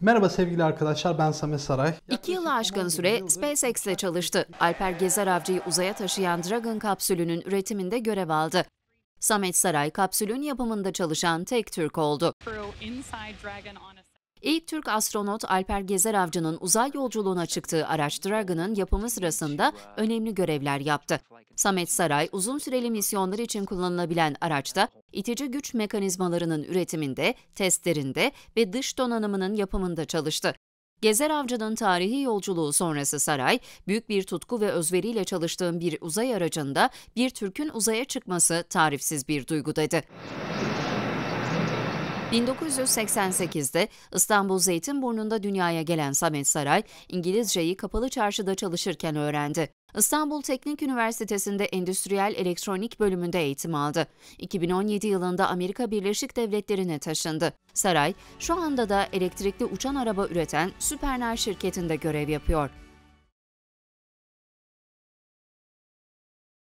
Merhaba sevgili arkadaşlar ben Samet Saray. İki yılı aşkın süre SpaceX'te çalıştı. Alper Gezer Avcı'yı uzaya taşıyan Dragon kapsülünün üretiminde görev aldı. Samet Saray kapsülün yapımında çalışan tek Türk oldu. İlk Türk astronot Alper Gezer Avcı'nın uzay yolculuğuna çıktığı araç Dragon'ın yapımı sırasında önemli görevler yaptı. Samet Saray, uzun süreli misyonlar için kullanılabilen araçta itici güç mekanizmalarının üretiminde, testlerinde ve dış donanımının yapımında çalıştı. Gezer Avcı'nın tarihi yolculuğu sonrası saray, büyük bir tutku ve özveriyle çalıştığım bir uzay aracında bir Türk'ün uzaya çıkması tarifsiz bir duygu dedi. 1988'de İstanbul Zeytinburnu'nda dünyaya gelen Samet Saray, İngilizceyi kapalı çarşıda çalışırken öğrendi. İstanbul Teknik Üniversitesi'nde Endüstriyel Elektronik bölümünde eğitim aldı. 2017 yılında Amerika Birleşik Devletleri'ne taşındı. Saray, şu anda da elektrikli uçan araba üreten Süpernar şirketinde görev yapıyor.